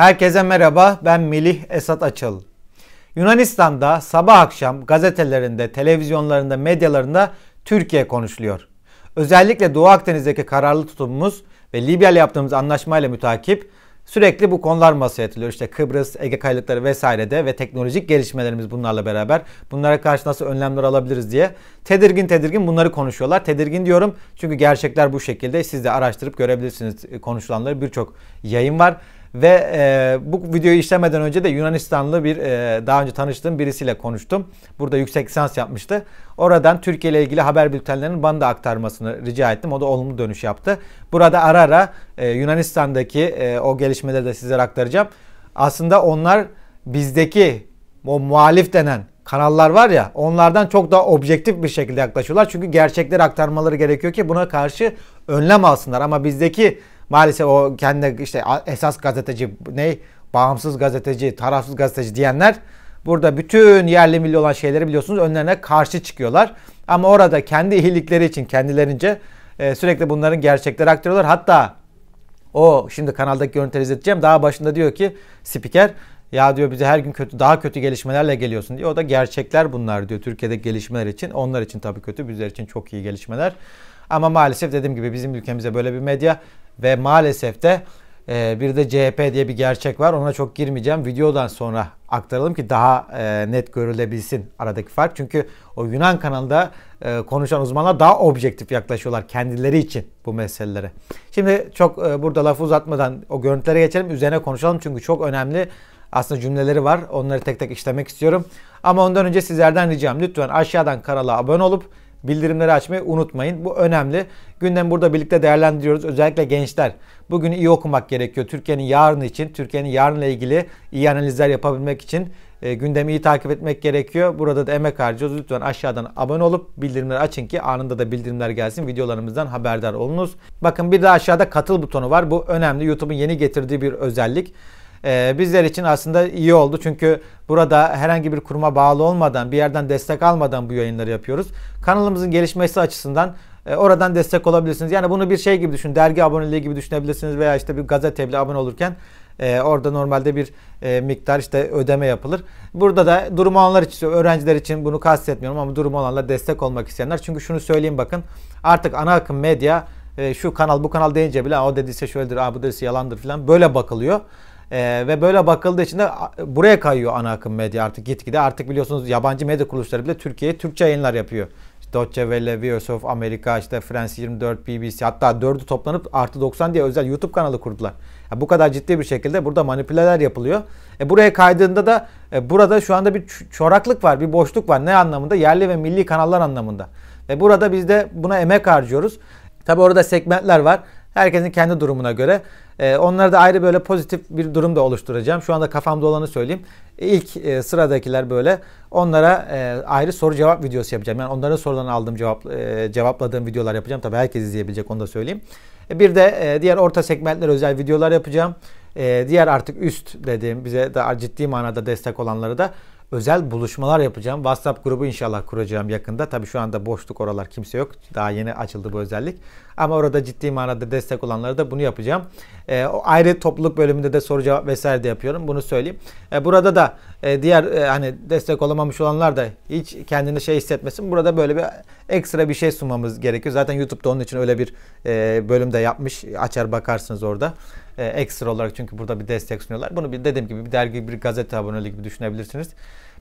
Herkese merhaba, ben Melih Esat Açıl. Yunanistan'da sabah akşam gazetelerinde, televizyonlarında, medyalarında Türkiye konuşuluyor. Özellikle Doğu Akdeniz'deki kararlı tutumumuz ve Libya'yla yaptığımız anlaşmayla mütakip sürekli bu konular masaya yatılıyor. İşte Kıbrıs, Ege kayalıkları vesairede ve teknolojik gelişmelerimiz bunlarla beraber bunlara karşı nasıl önlemler alabiliriz diye tedirgin tedirgin bunları konuşuyorlar. Tedirgin diyorum çünkü gerçekler bu şekilde. Siz de araştırıp görebilirsiniz konuşulanları birçok yayın var. Ve e, bu videoyu işlemeden önce de Yunanistanlı bir e, daha önce tanıştığım birisiyle konuştum. Burada yüksek lisans yapmıştı. Oradan Türkiye ile ilgili haber bültenlerinin bana da aktarmasını rica ettim. O da olumlu dönüş yaptı. Burada ara ara e, Yunanistan'daki e, o gelişmeleri de sizlere aktaracağım. Aslında onlar bizdeki o muhalif denen kanallar var ya onlardan çok daha objektif bir şekilde yaklaşıyorlar. Çünkü gerçekleri aktarmaları gerekiyor ki buna karşı önlem alsınlar. Ama bizdeki maalesef o kendi işte esas gazeteci ne bağımsız gazeteci, tarafsız gazeteci diyenler burada bütün yerli milli olan şeyleri biliyorsunuz önlerine karşı çıkıyorlar. Ama orada kendi iyilikleri için kendilerince e, sürekli bunların gerçekleri aktarıyorlar. Hatta o şimdi kanaldaki görüntüleri izleteceğim. Daha başında diyor ki spiker ya diyor bize her gün kötü daha kötü gelişmelerle geliyorsun diyor. O da gerçekler bunlar diyor. Türkiye'de gelişmeler için onlar için tabii kötü bizler için çok iyi gelişmeler. Ama maalesef dediğim gibi bizim ülkemizde böyle bir medya ve maalesef de e, bir de CHP diye bir gerçek var. Ona çok girmeyeceğim. Videodan sonra aktaralım ki daha e, net görülebilsin aradaki fark. Çünkü o Yunan kanalında e, konuşan uzmanlar daha objektif yaklaşıyorlar kendileri için bu meselelere. Şimdi çok e, burada lafı uzatmadan o görüntülere geçelim. Üzerine konuşalım çünkü çok önemli aslında cümleleri var. Onları tek tek işlemek istiyorum. Ama ondan önce sizlerden ricam lütfen aşağıdan kanala abone olup bildirimleri açmayı unutmayın. Bu önemli. Gündem burada birlikte değerlendiriyoruz. Özellikle gençler. Bugün iyi okumak gerekiyor. Türkiye'nin yarını için, Türkiye'nin yarınla ilgili iyi analizler yapabilmek için e, gündemi iyi takip etmek gerekiyor. Burada da emek harcıyoruz. Lütfen aşağıdan abone olup bildirimleri açın ki anında da bildirimler gelsin. Videolarımızdan haberdar olunuz. Bakın bir de aşağıda katıl butonu var. Bu önemli. YouTube'un yeni getirdiği bir özellik e, bizler için aslında iyi oldu. Çünkü burada herhangi bir kuruma bağlı olmadan, bir yerden destek almadan bu yayınları yapıyoruz. Kanalımızın gelişmesi açısından e, oradan destek olabilirsiniz. Yani bunu bir şey gibi düşün, dergi aboneliği gibi düşünebilirsiniz veya işte bir gazete bile abone olurken e, orada normalde bir e, miktar işte ödeme yapılır. Burada da durumu olanlar için, öğrenciler için bunu kastetmiyorum ama durumu olanlar destek olmak isteyenler. Çünkü şunu söyleyeyim bakın artık ana akım medya e, şu kanal bu kanal deyince bile o dediyse şöyledir, a, bu dediyse yalandır falan böyle bakılıyor. E, ve böyle bakıldığı için de buraya kayıyor ana akım medya artık gitgide. Artık biliyorsunuz yabancı medya kuruluşları bile Türkiye'ye Türkçe yayınlar yapıyor. Deutsche Welle, Voice of America, işte France 24, BBC hatta dördü toplanıp artı 90 diye özel YouTube kanalı kurdular. Yani bu kadar ciddi bir şekilde burada manipüleler yapılıyor. E buraya kaydığında da e, burada şu anda bir çoraklık var, bir boşluk var. Ne anlamında? Yerli ve milli kanallar anlamında. Ve burada biz de buna emek harcıyoruz. Tabi orada segmentler var. Herkesin kendi durumuna göre. Ee, onlara da ayrı böyle pozitif bir durum da oluşturacağım. Şu anda kafamda olanı söyleyeyim. İlk e, sıradakiler böyle onlara e, ayrı soru cevap videosu yapacağım. Yani onların sorularını aldığım cevap e, cevapladığım videolar yapacağım. Tabii herkes izleyebilecek onu da söyleyeyim. bir de diğer orta segmentler özel videolar yapacağım. diğer artık üst dediğim bize daha ciddi manada destek olanları da özel buluşmalar yapacağım. WhatsApp grubu inşallah kuracağım yakında. Tabii şu anda boşluk oralar kimse yok. Daha yeni açıldı bu özellik. Ama orada ciddi manada destek olanlara da bunu yapacağım. E, ayrı topluluk bölümünde de soru cevap vesaire de yapıyorum. Bunu söyleyeyim. E, burada da e, diğer e, hani destek olamamış olanlar da hiç kendini şey hissetmesin. Burada böyle bir ekstra bir şey sunmamız gerekiyor. Zaten YouTube'da onun için öyle bir e, bölüm de yapmış. Açar bakarsınız orada. E, ekstra olarak çünkü burada bir destek sunuyorlar. Bunu bir dediğim gibi bir dergi, bir gazete aboneliği gibi düşünebilirsiniz.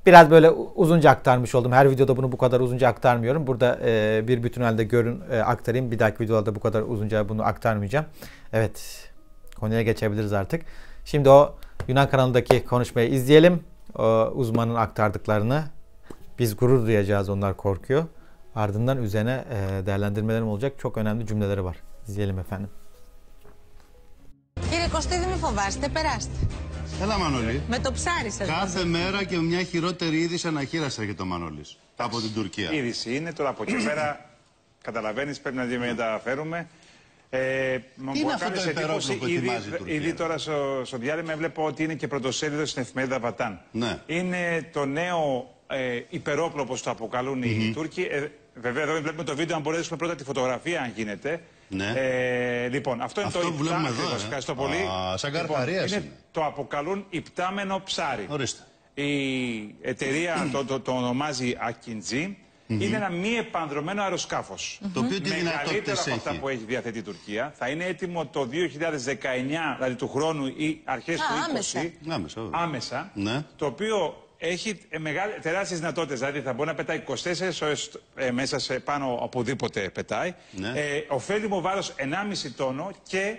Biraz böyle uzunca aktarmış oldum. Her videoda bunu bu kadar uzunca aktarmıyorum. Burada e, bir bütün halde görün e, aktarayım. Bir dahaki videolarda bu kadar uzunca bunu aktarmayacağım. Evet konuya geçebiliriz artık. Şimdi o Yunan kanalındaki konuşmayı izleyelim. O uzmanın aktardıklarını. Biz gurur duyacağız onlar korkuyor. Ardından üzerine e, değerlendirmelerim olacak. Çok önemli cümleleri var. İzleyelim efendim. Κύριε Κωστίδη, μη φοβάστε, Έλα, Μανώλη. Με το ψάρι σας. Κάθε μέρα και μια χειρότερη είδηση αναχείρασε για το Μανώλη. Από την Τουρκία. είδηση είναι τώρα από εκεί πέρα. Καταλαβαίνει, πρέπει να τη μεταφέρουμε. Ε, μου είναι αυτό το εντύπωση, που ήδη, ήδη τώρα στο, στο διάλειμμα βλέπω ότι είναι και πρωτοσέλιδο στην εφημερίδα Βατάν. Ναι. Είναι το νέο ε, υπερόπλο, όπως το αποκαλούν mm -hmm. οι Τούρκοι. Ε, βέβαια, εδώ βλέπουμε το βίντεο, αν μπορέσουμε πρώτα τη φωτογραφία, αν γίνεται. Ναι. Ε, λοιπόν, αυτό είναι αυτό το υπτάμενο. Εδώ, ε. ευχαριστώ πολύ. Α, σαν λοιπόν, είναι, Το αποκαλούν υπτάμενο ψάρι. Ορίστε. Η εταιρεία το, το, το ονομάζει Ακιντζή. Είναι ένα μη επανδρομένο αεροσκάφο. Mm Το οποίο τι Μεγαλύτερο από αυτά που έχει διαθέτει η Τουρκία. Θα είναι έτοιμο το 2019, δηλαδή του χρόνου ή αρχέ του 2020. Άμεσα. Ναι. Το οποίο έχει ε, τεράστιες δυνατότητε. Δηλαδή θα μπορεί να πετάει 24 ώρες ε, μέσα σε πάνω οπουδήποτε πετάει. Ναι. Ε, βάρο 1,5 τόνο και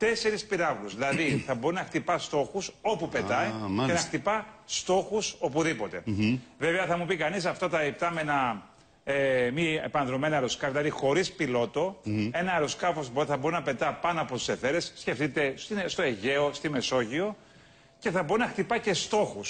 4 πυράβλους, δηλαδή θα μπορεί να χτυπά στόχου όπου πετάει Α, και να χτυπά στόχου οπουδήποτε. Βέβαια θα μου πει κανεί αυτά τα υπτάμενα ε, μη επανδρομένα αεροσκάφη, δηλαδή χωρί πιλότο, mm -hmm. ένα αεροσκάφο θα μπορεί να πετά πάνω από τι εθέρε. Σκεφτείτε στο Αιγαίο, στη Μεσόγειο και θα μπορεί να χτυπά και στόχου.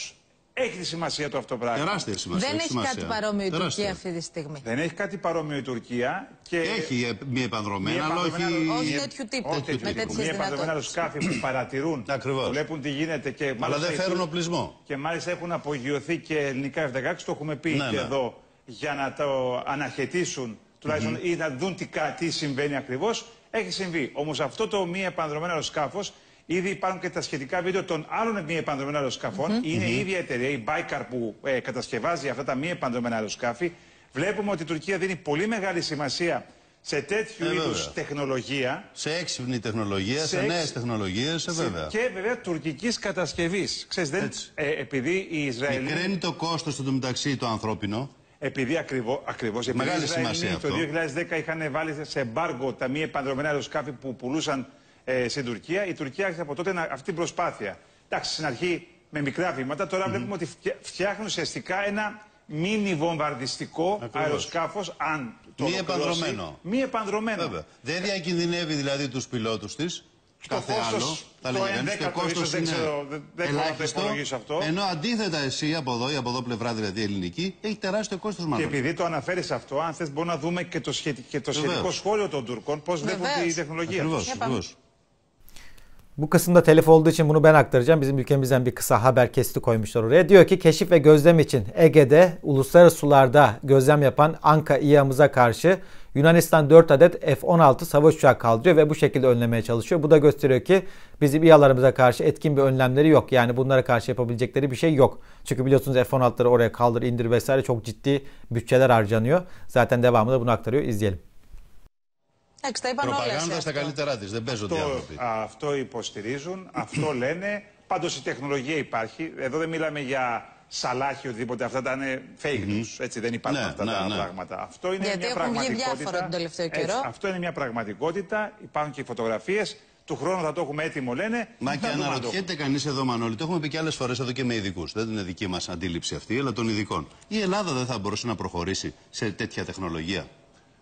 Έχει τη σημασία του αυτό το πράγμα. Τεράστια σημασία. Δεν έχει, σημασία. κάτι παρόμοιο η Τεράστια. Τουρκία αυτή τη στιγμή. Δεν έχει κάτι παρόμοιο η Τουρκία. Και... Έχει ε, μη επανδρομένα, αλλά όχι. Όχι τέτοιου τύπου. Όχι τέτοιου τύπου. Μη επανδρομένα αεροσκάφη που παρατηρούν, βλέπουν τι γίνεται. Και αλλά δεν φέρουν οπλισμό. Και μάλιστα έχουν απογειωθεί και ελληνικά F-16, το έχουμε πει ναι, και ναι. εδώ, για να το αναχαιτήσουν τουλάχιστον ή να δουν τι, τι συμβαίνει ακριβώ. Έχει συμβεί. Όμω αυτό το μη επανδρομένο αεροσκάφο Ήδη υπάρχουν και τα σχετικά βίντεο των άλλων μη επανδρομένων αεροσκαφών. Mm -hmm. Είναι mm -hmm. η ίδια εταιρεία, η Baikar, που ε, κατασκευάζει αυτά τα μη επανδρομένα αεροσκάφη. Βλέπουμε ότι η Τουρκία δίνει πολύ μεγάλη σημασία σε τέτοιου ε, είδου τεχνολογία. Σε έξυπνη τεχνολογία, σε, σε νέε τεχνολογίε, ε, βέβαια. Και βέβαια τουρκική κατασκευή. Ξέρετε, ε, επειδή η Ισραήλ. Μικραίνει το κόστο του μεταξύ το ανθρώπινο. Επειδή ακριβώ. Ακριβώς, Μεγάλη σημασία αυτό. Το 2010 είχαν βάλει σε εμπάργκο τα μη επανδρομένα αεροσκάφη που πουλούσαν ε, στην Τουρκία. Η Τουρκία άρχισε από τότε αυτή την προσπάθεια. Εντάξει, στην αρχή με μικρά βήματα, τώρα βλέπουμε ότι φτιάχνουν ουσιαστικά ένα μίνι βομβαρδιστικό αεροσκάφο, αν το Μη επανδρομένο. Μη επανδρομένο. Δεν διακινδυνεύει δηλαδή του πιλότου τη. Κάθε άλλο. Θα το λέγαμε. Και δεν ξέρω, δεν μπορώ να το αυτό. Ενώ αντίθετα εσύ από εδώ ή από εδώ πλευρά, δηλαδή ελληνική, έχει τεράστιο κόστο μάλλον. Και επειδή το αναφέρει αυτό, αν θε, μπορούμε να δούμε και το, σχετικό σχόλιο των Τουρκών, πώ βλέπουν τη τεχνολογία. Ακριβώ. Bu kısımda telif olduğu için bunu ben aktaracağım. Bizim ülkemizden bir kısa haber kesti koymuşlar oraya. Diyor ki keşif ve gözlem için Ege'de uluslararası sularda gözlem yapan Anka İHA'mıza karşı Yunanistan 4 adet F-16 savaş uçağı kaldırıyor ve bu şekilde önlemeye çalışıyor. Bu da gösteriyor ki bizim İHA'larımıza karşı etkin bir önlemleri yok. Yani bunlara karşı yapabilecekleri bir şey yok. Çünkü biliyorsunuz F-16'ları oraya kaldır, indir vesaire çok ciddi bütçeler harcanıyor. Zaten devamı da bunu aktarıyor. İzleyelim. Εντάξει, τα είπαν Προπαγάνδα στα καλύτερά τη. Δεν παίζονται αυτό, άνθρωποι. Αυτό υποστηρίζουν, αυτό λένε. Πάντω η τεχνολογία υπάρχει. Εδώ δεν μιλάμε για σαλάχι οτιδήποτε. Αυτά ήταν fake news. Έτσι δεν υπάρχουν ναι, αυτά ναι, τα ναι. πράγματα. Αυτό είναι μια πραγματικότητα. διάφορα τον τελευταίο καιρό. αυτό είναι μια πραγματικότητα. Υπάρχουν και φωτογραφίε. Του χρόνου θα το έχουμε έτοιμο, λένε. Μα και αναρωτιέται κανεί εδώ, Μανώλη, το έχουμε πει και άλλε φορέ εδώ και με ειδικού. Δεν είναι δική μα αντίληψη αυτή, αλλά των ειδικών. Η Ελλάδα δεν θα μπορούσε να προχωρήσει σε τέτοια τεχνολογία.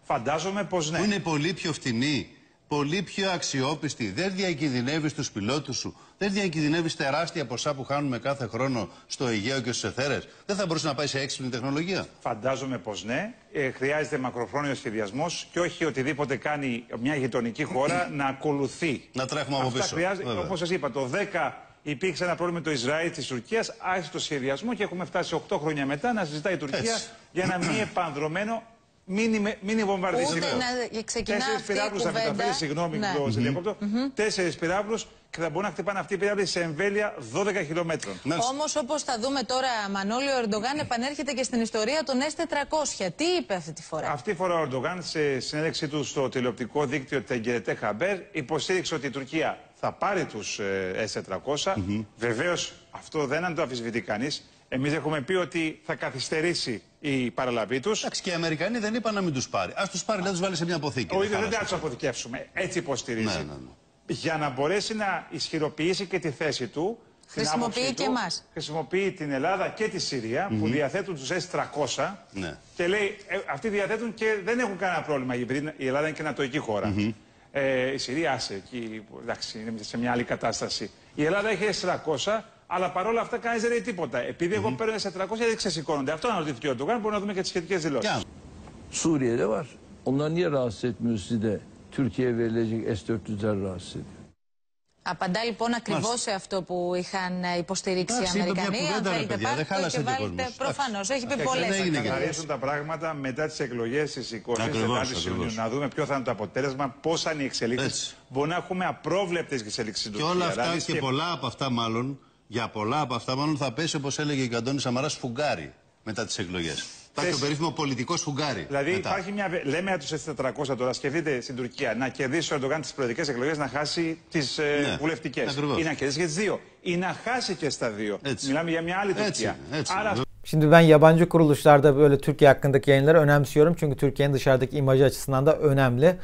Φαντάζομαι πω ναι. είναι πολύ πιο φτηνή, πολύ πιο αξιόπιστη. Δεν διακινδυνεύει του πιλότου σου. Δεν διακινδυνεύει τεράστια ποσά που χάνουμε κάθε χρόνο στο Αιγαίο και στου Εθέρε. Δεν θα μπορούσε να πάει σε έξυπνη τεχνολογία. Φαντάζομαι πω ναι. Ε, χρειάζεται μακροχρόνιο σχεδιασμό και όχι οτιδήποτε κάνει μια γειτονική χώρα να ακολουθεί. Να τρέχουμε από πίσω. όπω σα είπα, το 10 Υπήρξε ένα πρόβλημα με το Ισραήλ τη Τουρκία, άρχισε το σχεδιασμό και έχουμε φτάσει 8 χρόνια μετά να συζητάει η Τουρκία για ένα μη επανδρομένο μην βομβαρδίσει. Ούτε να ξεκινά Τέσσερι πυράβλου θα μεταφέρει, συγγνώμη ναι. που Τέσσερι πυράβλου και θα μπορούν να χτυπάνε αυτοί οι πυράβλοι σε εμβέλεια 12 χιλιόμετρων. Ναι. Όμω, όπω θα δούμε τώρα, Μανώλη, ο Ερντογάν επανέρχεται και στην ιστορία των S400. Τι είπε αυτή τη φορά. Αυτή τη φορά ο Ερντογάν, σε συνέντευξή του στο τηλεοπτικό δίκτυο Τεγκερετέ Χαμπέρ, υποστήριξε ότι η Τουρκία θα πάρει του S400. Βεβαίω, αυτό δεν αν το αμφισβητεί κανεί. Εμεί έχουμε πει ότι θα καθυστερήσει η παραλαβή του. Εντάξει, και οι Αμερικανοί δεν είπαν να μην του πάρει. Α του πάρει, να του βάλει σε μια αποθήκη. Όχι, δεν θα του αποθηκεύσουμε. Έτσι υποστηρίζει. Ναι, ναι, ναι. Για να μπορέσει να ισχυροποιήσει και τη θέση του. Χρησιμοποιεί και εμά. Χρησιμοποιεί την Ελλάδα και τη Συρία που διαθέτουν του S300. Ναι. Και λέει, ε, αυτοί διαθέτουν και δεν έχουν κανένα πρόβλημα. Η Ελλάδα είναι και νατοϊκή χώρα. Mm -hmm. ε, η Συρία, άσε εκεί, εντάξει, είναι σε μια άλλη κατάσταση. Η Ελλάδα έχει αλλά παρόλα αυτά κανεί δεν λέει τίποτα. Επειδή εγώ παίρνω 400 δεν ξεσηκώνονται. Αυτό να ο Ερντογάν, μπορούμε να δούμε και τι σχετικέ δηλώσει. var. Onlar niye rahatsız etmiyor verilecek S-400'ler rahatsız Απαντά λοιπόν ακριβώ σε αυτό που είχαν υποστηρίξει οι Αμερικανοί. Αν θέλετε, πάρτε το και βάλετε. Προφανώ, έχει πει πολλέ φορέ. Να καθαρίσουν τα πράγματα μετά τι εκλογέ τη 20 η Ιουνίου. Να δούμε ποιο θα είναι το αποτέλεσμα, πώ θα είναι οι εξελίξει. Μπορεί να έχουμε απρόβλεπτε εξελίξει Και όλα αυτά δηλαδή, και πολλά από αυτά, μάλλον, για πολλά από αυτά, μάλλον θα πέσει όπω έλεγε η Καντώνη Σαμαρά, φουγκάρι μετά τι εκλογέ. Υπάρχει ο περίφημο πολιτικό φουγκάρι. Δηλαδή μετά. υπάρχει μια. Λέμε για του 400 τώρα, σκεφτείτε στην Τουρκία να κερδίσει ο Ερντογάν τι προεδρικέ εκλογέ, να χάσει τι ε, ναι, βουλευτικέ. Ή να κερδίσει και τι δύο. Ή να χάσει και στα δύο. Έτσι. Μιλάμε για μια άλλη Τουρκία. Έτσι, έτσι. Άρα... Şimdi ben yabancı kuruluşlarda böyle Türkiye hakkındaki yayınları önemsiyorum. Çünkü Türkiye'nin dışarıdaki imajı açısından da önemli.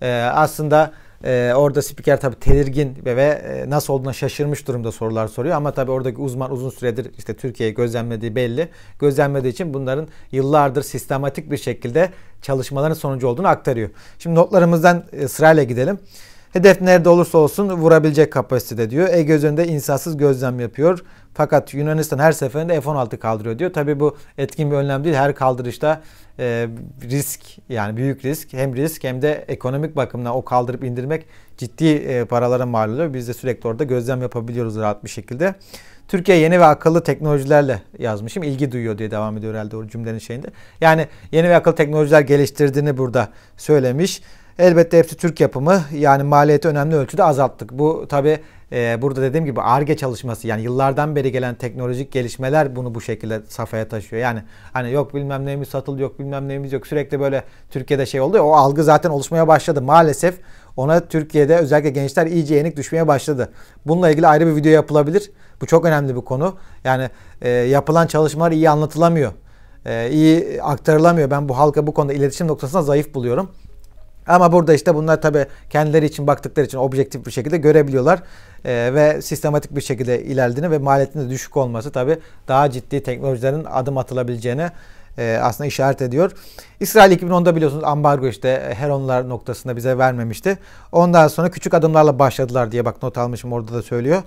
Ee, aslında Ee, orada spiker tabii tedirgin ve, ve e, nasıl olduğuna şaşırmış durumda sorular soruyor. Ama tabii oradaki uzman uzun süredir işte Türkiye'yi gözlemlediği belli. Gözlemlediği için bunların yıllardır sistematik bir şekilde çalışmaların sonucu olduğunu aktarıyor. Şimdi notlarımızdan e, sırayla gidelim. Hedef nerede olursa olsun vurabilecek kapasitede diyor. E gözünde insansız gözlem yapıyor. Fakat Yunanistan her seferinde F-16 kaldırıyor diyor. Tabii bu etkin bir önlem değil. Her kaldırışta e, risk yani büyük risk hem risk hem de ekonomik bakımdan o kaldırıp indirmek ciddi e, paralara mal oluyor. Biz de sürekli orada gözlem yapabiliyoruz rahat bir şekilde. Türkiye yeni ve akıllı teknolojilerle yazmışım. İlgi duyuyor diye devam ediyor herhalde o cümlenin şeyinde. Yani yeni ve akıllı teknolojiler geliştirdiğini burada söylemiş. Elbette hepsi Türk yapımı. Yani maliyeti önemli ölçüde azalttık. Bu tabi e, burada dediğim gibi ARGE çalışması yani yıllardan beri gelen teknolojik gelişmeler bunu bu şekilde safhaya taşıyor. Yani hani yok bilmem neyimiz satıldı yok bilmem neyimiz yok sürekli böyle Türkiye'de şey oldu ya o algı zaten oluşmaya başladı. Maalesef ona Türkiye'de özellikle gençler iyice yenik düşmeye başladı. Bununla ilgili ayrı bir video yapılabilir. Bu çok önemli bir konu. Yani e, yapılan çalışmalar iyi anlatılamıyor. E, iyi aktarılamıyor. Ben bu halka bu konuda iletişim noktasında zayıf buluyorum. Ama burada işte bunlar tabi kendileri için baktıkları için objektif bir şekilde görebiliyorlar. Ee, ve sistematik bir şekilde ilerlediğini ve maliyetinin de düşük olması tabi daha ciddi teknolojilerin adım atılabileceğini e, aslında işaret ediyor. İsrail 2010'da biliyorsunuz ambargo işte e, Heronlar noktasında bize vermemişti. Ondan sonra küçük adımlarla başladılar diye bak not almışım orada da söylüyor.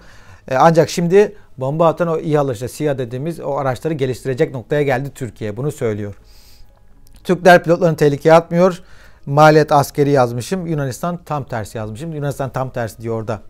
E, ancak şimdi bomba atan o İHA'lı işte SİHA dediğimiz o araçları geliştirecek noktaya geldi Türkiye. Bunu söylüyor. Türkler pilotlarını tehlikeye atmıyor maliyet askeri yazmışım. Yunanistan tam tersi yazmışım. Yunanistan tam tersi diyor orada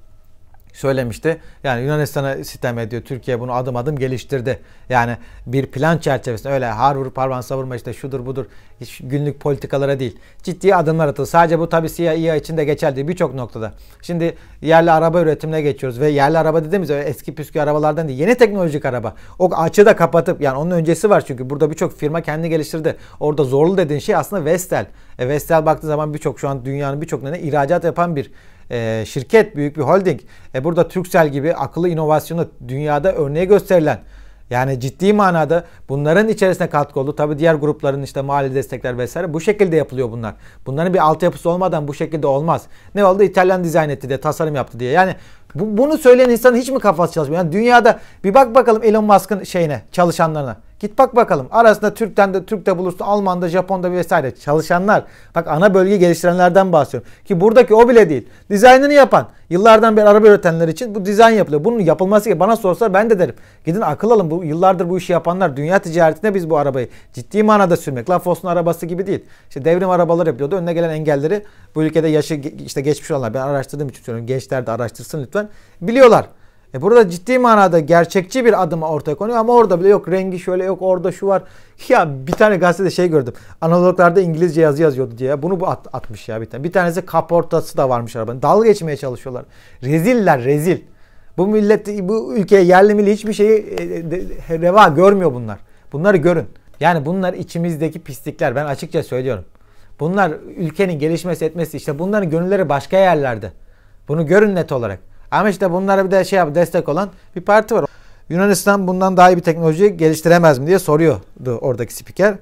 söylemişti. Yani Yunanistan'a sitem ediyor. Türkiye bunu adım adım geliştirdi. Yani bir plan çerçevesinde öyle har vurup parmağını savurma işte şudur budur hiç günlük politikalara değil. Ciddi adımlar atıldı. Sadece bu tabii siyah İHA için de geçerli birçok noktada. Şimdi yerli araba üretimine geçiyoruz ve yerli araba dediğimiz eski püskü arabalardan değil. Yeni teknolojik araba. O açı da kapatıp yani onun öncesi var çünkü burada birçok firma kendi geliştirdi. Orada zorlu dediğin şey aslında Vestel. E Vestel baktığı zaman birçok şu an dünyanın birçok nereye ihracat yapan bir e, şirket, büyük bir holding. E, burada Türksel gibi akıllı inovasyonu dünyada örneğe gösterilen yani ciddi manada bunların içerisine katkı oldu. Tabi diğer grupların işte mali destekler vesaire bu şekilde yapılıyor bunlar. Bunların bir altyapısı olmadan bu şekilde olmaz. Ne oldu? İtalyan dizayn etti de tasarım yaptı diye. Yani bu, bunu söyleyen insanın hiç mi kafası çalışmıyor? Yani dünyada bir bak bakalım Elon Musk'ın şeyine, çalışanlarına. Git bak bakalım. Arasında Türk'ten de Türk'te bulursun, Alman'da, Japon'da vesaire çalışanlar. Bak ana bölge geliştirenlerden bahsediyorum. Ki buradaki o bile değil. Dizaynını yapan, yıllardan beri araba üretenler için bu dizayn yapılıyor. Bunun yapılması ki bana sorsa ben de derim. Gidin akıl alın. Bu yıllardır bu işi yapanlar dünya ticaretine biz bu arabayı ciddi manada sürmek. Laf olsun arabası gibi değil. İşte devrim arabaları yapıyordu. Önüne gelen engelleri bu ülkede yaşı işte geçmiş olanlar. Ben araştırdığım için söylüyorum. Gençler de araştırsın lütfen. Biliyorlar. E burada ciddi manada gerçekçi bir adım ortaya konuyor ama orada bile yok rengi şöyle yok orada şu var. Ya bir tane gazetede şey gördüm. Analoglarda İngilizce yazı yazıyordu diye. Bunu bu at, atmış ya bir tane. Bir tanesi kaportası da varmış arabanın. Dalga geçmeye çalışıyorlar. Reziller rezil. Bu millet bu ülke yerli milli hiçbir şeyi e, e de, reva görmüyor bunlar. Bunları görün. Yani bunlar içimizdeki pislikler. Ben açıkça söylüyorum. Bunlar ülkenin gelişmesi etmesi işte bunların gönülleri başka yerlerde. Bunu görün net olarak. Ama işte bunlara bir de şey yap destek olan bir parti var. Yunanistan bundan daha iyi bir teknoloji geliştiremez mi diye soruyordu oradaki spiker.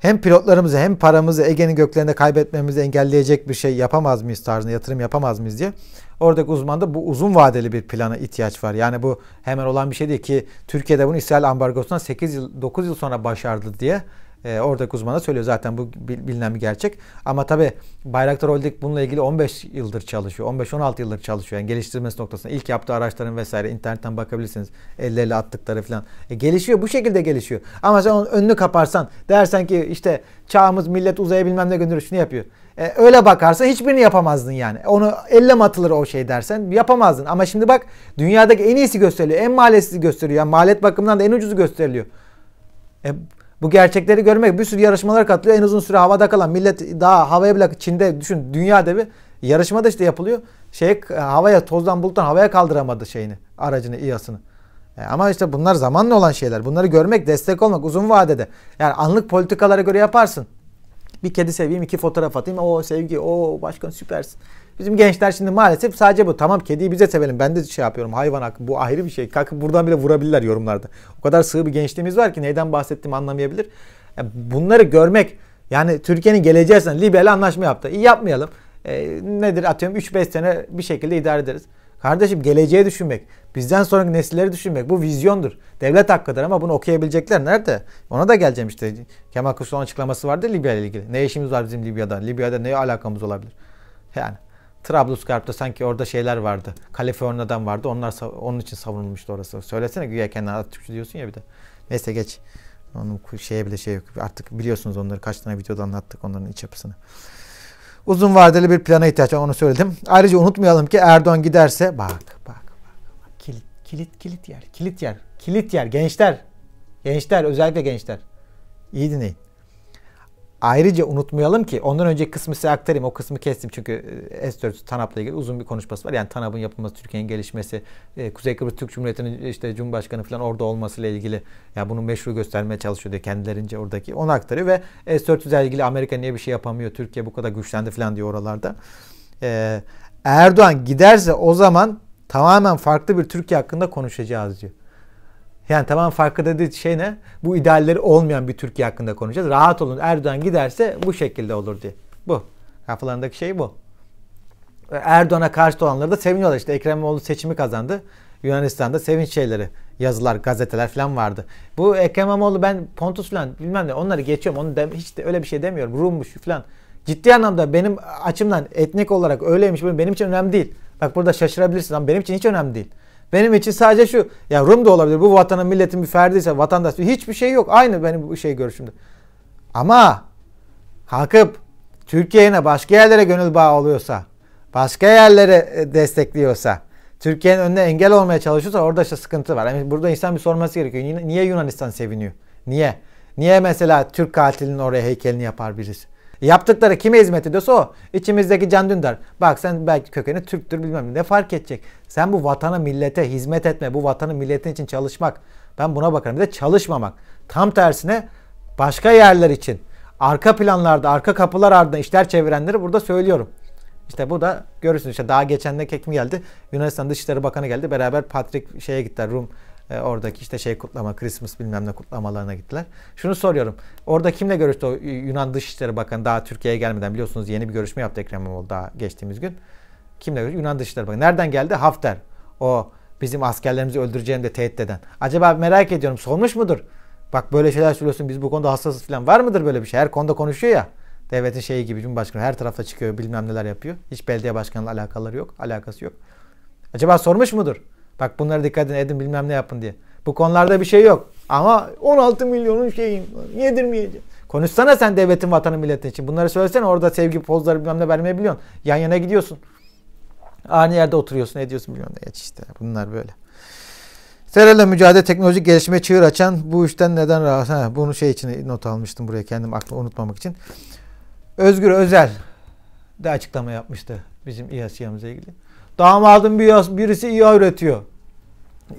Hem pilotlarımızı hem paramızı Ege'nin göklerinde kaybetmemizi engelleyecek bir şey yapamaz mıyız tarzında yatırım yapamaz mıyız diye. Oradaki uzman da bu uzun vadeli bir plana ihtiyaç var. Yani bu hemen olan bir şey değil ki Türkiye'de bunu İsrail ambargosundan 8 yıl 9 yıl sonra başardı diye e, ee, oradaki uzmana söylüyor. Zaten bu bilinen bir gerçek. Ama tabi Bayraktar Holding bununla ilgili 15 yıldır çalışıyor. 15-16 yıldır çalışıyor. Yani geliştirmesi noktasında ilk yaptığı araçların vesaire internetten bakabilirsiniz. Elleriyle attıkları falan. E, gelişiyor. Bu şekilde gelişiyor. Ama sen onun önünü kaparsan dersen ki işte çağımız millet uzaya bilmem ne gönderiyor şunu yapıyor. E, öyle bakarsa hiçbirini yapamazdın yani. E, onu elle atılır o şey dersen yapamazdın. Ama şimdi bak dünyadaki en iyisi gösteriliyor. En maliyetsiz gösteriyor. Yani maliyet bakımından da en ucuzu gösteriliyor. E, bu gerçekleri görmek bir sürü yarışmalar katılıyor. En uzun süre havada kalan millet daha havaya bile Çin'de düşün dünya devi da işte yapılıyor. Şey havaya tozdan buluttan havaya kaldıramadı şeyini aracını İHA'sını. E, ama işte bunlar zamanla olan şeyler. Bunları görmek, destek olmak uzun vadede. Yani anlık politikalara göre yaparsın. Bir kedi seveyim, iki fotoğraf atayım. O sevgi, o başkan süpersin. Bizim gençler şimdi maalesef sadece bu. Tamam kediyi bize sevelim. Ben de şey yapıyorum. Hayvan hakkı bu ayrı bir şey. Kalkıp buradan bile vurabilirler yorumlarda. O kadar sığ bir gençliğimiz var ki neyden bahsettim anlamayabilir. Yani e, bunları görmek yani Türkiye'nin geleceği Libya ile anlaşma yaptı. İyi yapmayalım. E, nedir atıyorum 3-5 sene bir şekilde idare ederiz. Kardeşim geleceği düşünmek, bizden sonraki nesilleri düşünmek bu vizyondur. Devlet hakkıdır ama bunu okuyabilecekler nerede? Ona da geleceğim işte. Kemal Kılıçdaroğlu açıklaması vardı Libya ile ilgili. Ne işimiz var bizim Libya'da? Libya'da neye alakamız olabilir? Yani Trablusgarp'ta sanki orada şeyler vardı. Kaliforniya'dan vardı. Onlar onun için savunulmuştu orası. Söylesene güya kendine Atatürkçü diyorsun ya bir de. Neyse geç. Onun şeye bile şey yok. Artık biliyorsunuz onları kaç tane videoda anlattık onların iç yapısını uzun vadeli bir plana ihtiyaç var onu söyledim. Ayrıca unutmayalım ki Erdoğan giderse bak bak bak, bak kilit kilit kilit yer kilit yer kilit yer gençler gençler özellikle gençler iyi dinleyin. Ayrıca unutmayalım ki ondan önce kısmı size aktarayım. O kısmı kestim çünkü e, S-400 TANAP'la ilgili uzun bir konuşması var. Yani TANAP'ın yapılması, Türkiye'nin gelişmesi, e, Kuzey Kıbrıs Türk Cumhuriyeti'nin işte Cumhurbaşkanı falan orada olmasıyla ilgili ya yani bunu meşru göstermeye çalışıyor diye kendilerince oradaki onu aktarıyor ve e, S-400 ile ilgili Amerika niye bir şey yapamıyor, Türkiye bu kadar güçlendi falan diyor oralarda. Ee, Erdoğan giderse o zaman tamamen farklı bir Türkiye hakkında konuşacağız diyor. Yani tamam farkı dediği şey ne? Bu idealleri olmayan bir Türkiye hakkında konuşacağız. Rahat olun Erdoğan giderse bu şekilde olur diye. Bu. Kafalarındaki şey bu. Erdoğan'a karşı olanları da seviniyorlar. İşte Ekrem İmamoğlu seçimi kazandı. Yunanistan'da sevinç şeyleri, yazılar, gazeteler falan vardı. Bu Ekrem İmamoğlu ben Pontus falan bilmem ne onları geçiyorum. Onu de, hiç de öyle bir şey demiyorum. Rummuş falan. Ciddi anlamda benim açımdan etnik olarak öyleymiş benim için önemli değil. Bak burada şaşırabilirsin ama benim için hiç önemli değil. Benim için sadece şu. Ya Rum da olabilir. Bu vatanın milletin bir ferdiyse vatandaş. Hiçbir şey yok. Aynı benim bu şey görüşümde. Ama kalkıp Türkiye'ne başka yerlere gönül bağı oluyorsa, başka yerlere e, destekliyorsa, Türkiye'nin önüne engel olmaya çalışıyorsa orada işte sıkıntı var. Yani burada insan bir sorması gerekiyor. Niye Yunanistan seviniyor? Niye? Niye mesela Türk katilinin oraya heykelini yapar birisi? E, yaptıkları kime hizmet ediyorsa o. İçimizdeki Can Dündar. Bak sen belki kökeni Türktür bilmem ne fark edecek. Sen bu vatana millete hizmet etme. Bu vatanı milletin için çalışmak. Ben buna bakarım. Bir de çalışmamak. Tam tersine başka yerler için arka planlarda, arka kapılar ardında işler çevirenleri burada söylüyorum. İşte bu da görürsünüz. İşte daha geçen de kim geldi? Yunanistan Dışişleri Bakanı geldi. Beraber Patrick şeye gittiler. Rum e, oradaki işte şey kutlama, Christmas bilmem ne kutlamalarına gittiler. Şunu soruyorum. Orada kimle görüştü o Yunan Dışişleri Bakanı daha Türkiye'ye gelmeden biliyorsunuz yeni bir görüşme yaptı Ekrem İmamoğlu daha geçtiğimiz gün. Kimle görüştü? Yunan Dışişleri Bakanı. Nereden geldi? Hafter. O bizim askerlerimizi öldüreceğini de tehdit eden. Acaba merak ediyorum sormuş mudur? Bak böyle şeyler söylüyorsun biz bu konuda hassasız falan var mıdır böyle bir şey? Her konuda konuşuyor ya. Devletin şeyi gibi Cumhurbaşkanı her tarafta çıkıyor bilmem neler yapıyor. Hiç belediye başkanıyla alakaları yok. Alakası yok. Acaba sormuş mudur? Bak bunlara dikkat edin, edin bilmem ne yapın diye. Bu konularda bir şey yok. Ama 16 milyonun şeyin yedirmeyeceğim. Konuşsana sen devletin, vatanın, milletin için. Bunları söylesene orada sevgi pozları bilmem ne vermeyebiliyorsun. Yan yana gidiyorsun. Aynı yerde oturuyorsun, ediyorsun bilmem ne. Geç işte bunlar böyle. Terörle mücadele teknolojik gelişme çığır açan bu işten neden rahatsız? Ha, bunu şey için not almıştım buraya kendim aklı unutmamak için. Özgür Özel de açıklama yapmıştı bizim İHA ilgili. Damadın birisi iyi üretiyor.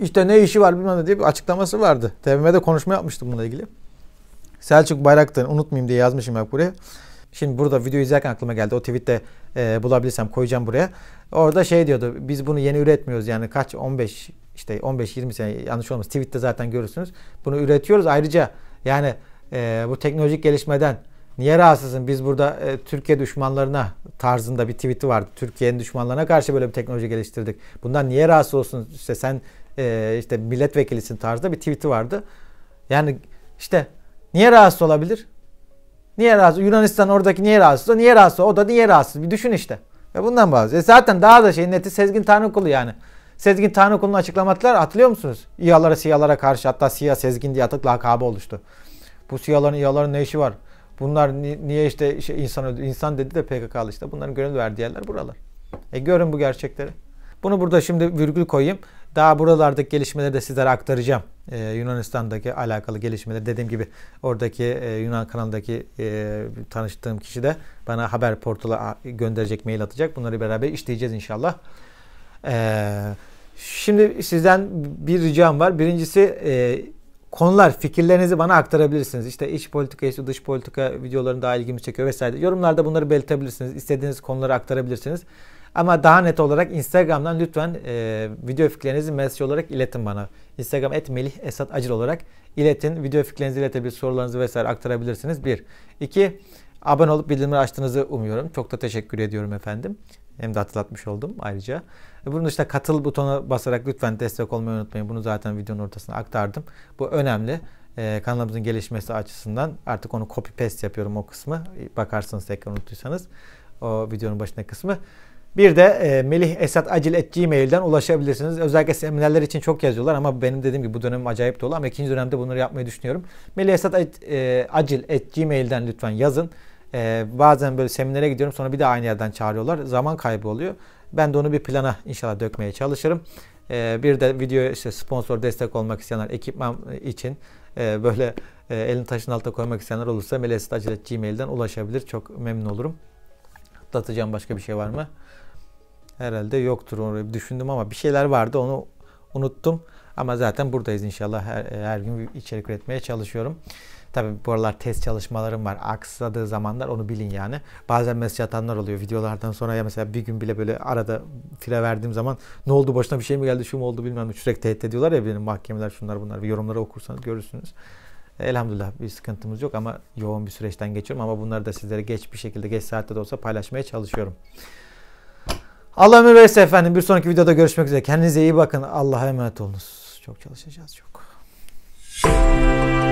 İşte ne işi var bilmem ne diye bir açıklaması vardı. TVM'de konuşma yapmıştım bununla ilgili. Selçuk Bayraktar'ın unutmayayım diye yazmışım bak buraya. Şimdi burada video izlerken aklıma geldi. O tweette e, bulabilirsem koyacağım buraya. Orada şey diyordu. Biz bunu yeni üretmiyoruz yani kaç 15 işte 15-20 sene yanlış olmaz. Tweette zaten görürsünüz. Bunu üretiyoruz. Ayrıca yani e, bu teknolojik gelişmeden Niye rahatsızın? Biz burada e, Türkiye düşmanlarına tarzında bir tweet'i vardı. Türkiye'nin düşmanlarına karşı böyle bir teknoloji geliştirdik. Bundan niye rahatsız olsun? İşte sen e, işte milletvekilisin tarzda bir tweet'i vardı. Yani işte niye rahatsız olabilir? Niye rahatsız? Yunanistan oradaki niye rahatsız? Niye rahatsız? O da niye rahatsız? Bir düşün işte. Ve bundan bazı. E zaten daha da şey neti Sezgin Tanrıkulu yani. Sezgin Tanrıkulu'nun açıklamaları hatırlıyor musunuz? İyalara siyalara karşı hatta siyah Sezgin diye atık lakabı oluştu. Bu siyaların iyaların ne işi var? Bunlar niye işte, işte insan öldü, insan dedi de PKK'lı işte bunların gönül verdiği yerler buralar. E görün bu gerçekleri. Bunu burada şimdi virgül koyayım. Daha buralardaki gelişmeleri de sizlere aktaracağım. Ee, Yunanistan'daki alakalı gelişmeleri dediğim gibi oradaki e, Yunan kanalındaki e, tanıştığım kişi de bana haber portala gönderecek, mail atacak. Bunları beraber işleyeceğiz inşallah. Ee, şimdi sizden bir ricam var. Birincisi e, konular, fikirlerinizi bana aktarabilirsiniz. İşte iç politika, işte dış politika videolarını daha ilgimi çekiyor vesaire. Yorumlarda bunları belirtebilirsiniz. İstediğiniz konuları aktarabilirsiniz. Ama daha net olarak Instagram'dan lütfen e, video fikirlerinizi mesaj olarak iletin bana. Instagram et Melih Esat Acil olarak iletin. Video fikirlerinizi iletebilir, sorularınızı vesaire aktarabilirsiniz. Bir. iki abone olup bildirimleri açtığınızı umuyorum. Çok da teşekkür ediyorum efendim. Hem de hatırlatmış oldum ayrıca. E, bunun dışında katıl butona basarak lütfen destek olmayı unutmayın. Bunu zaten videonun ortasına aktardım. Bu önemli. Ee, kanalımızın gelişmesi açısından artık onu copy paste yapıyorum o kısmı. E, Bakarsınız tekrar unuttuysanız o videonun başına kısmı. Bir de e, melihesatacil.gmail'den ulaşabilirsiniz. Özellikle seminerler için çok yazıyorlar ama benim dediğim gibi bu dönem acayip dolu ama ikinci dönemde bunları yapmayı düşünüyorum. Melih Esat Acil melihesatacil.gmail'den lütfen yazın. E, bazen böyle seminere gidiyorum sonra bir de aynı yerden çağırıyorlar. Zaman kaybı oluyor. Ben de onu bir plana inşallah dökmeye çalışırım. E, bir de video işte sponsor destek olmak isteyenler ekipman için e, böyle e, elini taşın altına koymak isteyenler olursa melestacil.gmail'den ulaşabilir. Çok memnun olurum. Atlatacağım başka bir şey var mı? Herhalde yoktur onu düşündüm ama bir şeyler vardı onu unuttum. Ama zaten buradayız inşallah her, her gün içerik üretmeye çalışıyorum. Tabi bu aralar test çalışmalarım var. Aksadığı zamanlar onu bilin yani. Bazen mesaj atanlar oluyor videolardan sonra ya mesela bir gün bile böyle arada file verdiğim zaman ne oldu başına bir şey mi geldi şu mu oldu bilmem. Sürekli tehdit ediyorlar ya benim mahkemeler şunlar bunlar. Bir yorumları okursanız görürsünüz. E, elhamdülillah bir sıkıntımız yok ama yoğun bir süreçten geçiyorum ama bunları da sizlere geç bir şekilde geç saatte de olsa paylaşmaya çalışıyorum. Allah ömür versin efendim. Bir sonraki videoda görüşmek üzere. Kendinize iyi bakın. Allah'a emanet olunuz. Çok çalışacağız çok. Müzik